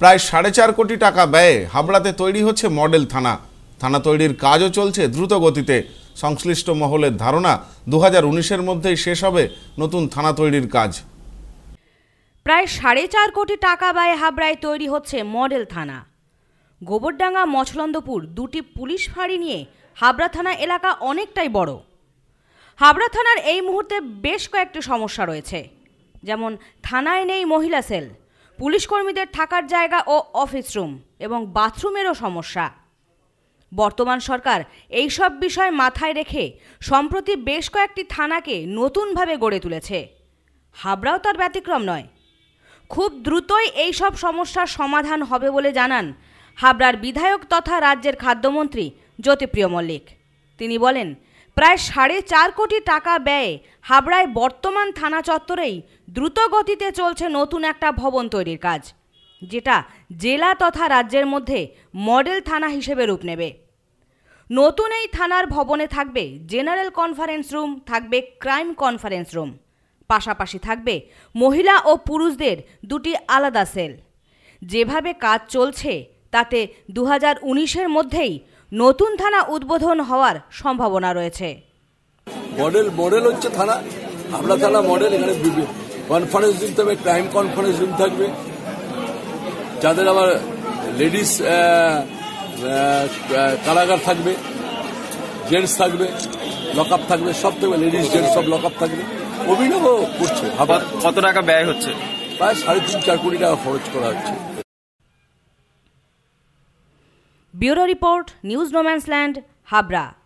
প্রায় সাড়ে চার কোটি টাকা ব্যয়ে হাবড়াতে তৈরি হচ্ছে মডেল থানা থানা তৈরির কাজও চলছে দ্রুত গতিতে সংশ্লিষ্ট মহলের ধারণা দু হাজার মধ্যেই শেষ হবে নতুন থানা তৈরির কাজ প্রায় সাড়ে চার কোটি টাকা ব্যয়ে হাবড়ায় তৈরি হচ্ছে মডেল থানা গোবরডাঙ্গা মছলন্দপুর দুটি পুলিশ ফাঁড়ি নিয়ে হাবড়া থানা এলাকা অনেকটাই বড় হাবড়া থানার এই মুহূর্তে বেশ কয়েকটি সমস্যা রয়েছে যেমন থানায় নেই মহিলা সেল পুলিশ কর্মীদের থাকার জায়গা ও অফিস রুম এবং বাথরুমেরও সমস্যা বর্তমান সরকার এই সব বিষয় মাথায় রেখে সম্প্রতি বেশ কয়েকটি থানাকে নতুনভাবে গড়ে তুলেছে হাবড়াও তার ব্যতিক্রম নয় খুব দ্রুতই এই সব সমস্যার সমাধান হবে বলে জানান হাবড়ার বিধায়ক তথা রাজ্যের খাদ্যমন্ত্রী জ্যোতিপ্রিয় মল্লিক তিনি বলেন প্রায় সাড়ে চার কোটি টাকা ব্যয়ে হাবড়ায় বর্তমান থানা চত্বরেই দ্রুত গতিতে চলছে নতুন একটা ভবন তৈরির কাজ যেটা জেলা তথা রাজ্যের মধ্যে মডেল থানা হিসেবে রূপ নেবে নতুন এই থানার ভবনে থাকবে জেনারেল কনফারেন্স রুম থাকবে ক্রাইম কনফারেন্স রুম পাশাপাশি থাকবে মহিলা ও পুরুষদের দুটি আলাদা সেল যেভাবে কাজ চলছে তাতে দু হাজার মধ্যেই নতুন থানা উদ্বোধন হওয়ার সম্ভাবনা রয়েছে মডেল মডেল হচ্ছে থানা আমরা থানা মডেল এখানে কনফারেন্স রুম থাকবে ক্রাইম কনফারেন্স রুম থাকবে যাদের আবার লেডিস কারাগার থাকবে জেন্টস থাকবে লক আপ থাকবে সব থাকবে লেডিস জেন্টস সব লক আপ থাকবে অভিনব করছে আবার কত টাকা ব্যয় হচ্ছে প্রায় সাড়ে তিন চার কোটি টাকা খরচ করা হচ্ছে Bureau Report, News No Land, Habra.